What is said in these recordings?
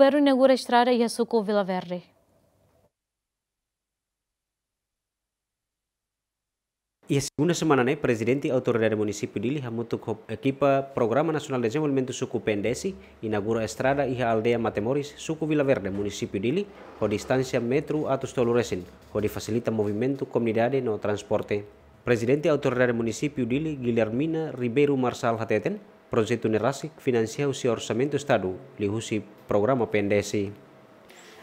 governo inaugura a estrada Iaçucu-Vila e Verde. Y e segunda semana, né, presidente e autoridade município de Ilha Mutuco, equipa Programa Nacional de Desenvolvimento Suku Pendesi, inaugura a estrada Ilha Aldeia Matemoris, Suku Vila Verde, município de Ilha, com distância metro a Tostoluresin, onde facilita movimento comunidade no transporte. Presidente autoridade município de Ilha, Guilhermina Ribeiro Marçal Hateten, projeto NERASC financia o seu orçamento do Estado e o programa PNDS.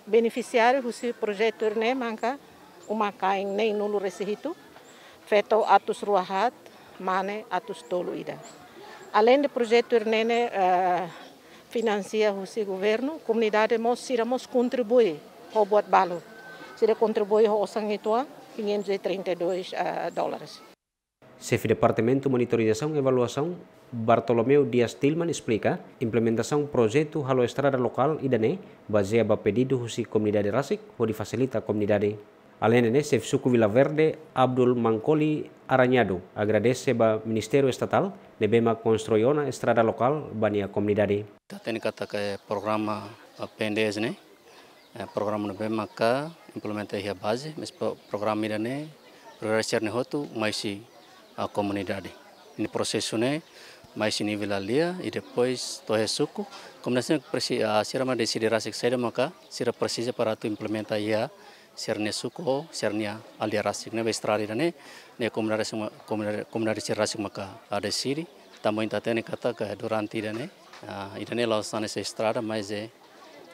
Beneficiário do seu projeto RNE manca uma caem nem nulo recebito, feito atos ruahat, mane atos toluida. Além do projeto RNE uh, eh, financia o seu governo, comunidade mos siramos contribui ao o balo. Sira contribui ao sangue 532 uh, dólares. Chefe Departamento Monitorização e Evaluação, Bartolomeu Dias Tilman, explica implementação projeto Halo Estrada Local Idané, e baseado no pedido da comunidade Rasik, pode facilitar a comunidade. Além de Nesef Suku Vila Verde, Abdul Mancoli Aranhado agradece ao Ministério Estatal de Bema construiu na estrada local para a comunidade. que kata ke programa PNDS program de Bema implementa implementasi base, mas program ini ne, progresir ne a comunidade. No processo, né? Mas em nível alheia e depois torre suco, como nós se uma decidirá se sair maka, sira precisa para tu implementa ia ne suco ou ne alia rasik, né? Estrada, dan Ne comunidade komunari komunari rasik maka ada siri, tamu inta tene kata que Duranti dan Uh, ida ne lausan essa estrada, mas é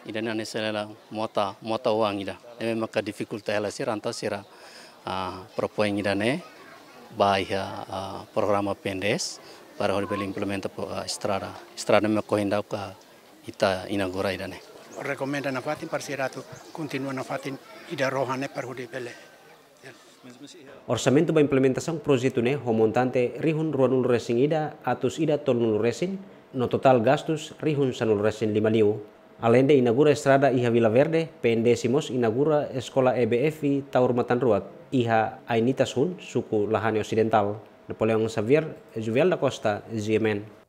ida ne ane selela mota mota uang ida. É maka difficulta ela sira, anta sira uh, propoeng ida ne baik uh, uh programa PNDES para hori beli implementa po uh, estrada estrada me coinda ka ita inagura ida ne na fatin siratu na fatin ida rohane para hori Yeah. Orsamento ba implementação projeto ne homontante rihun ruanul resin ida atus ida tolnul resin no total gastos rihun sanul resin lima liu Alende inagura strada estrada Iha Vila Verde, PND Simos eskola EBFi taurmatan Taur iha ainitasun suku Lahani Occidental Napoleon Xavier Juvel da Costa Ziemen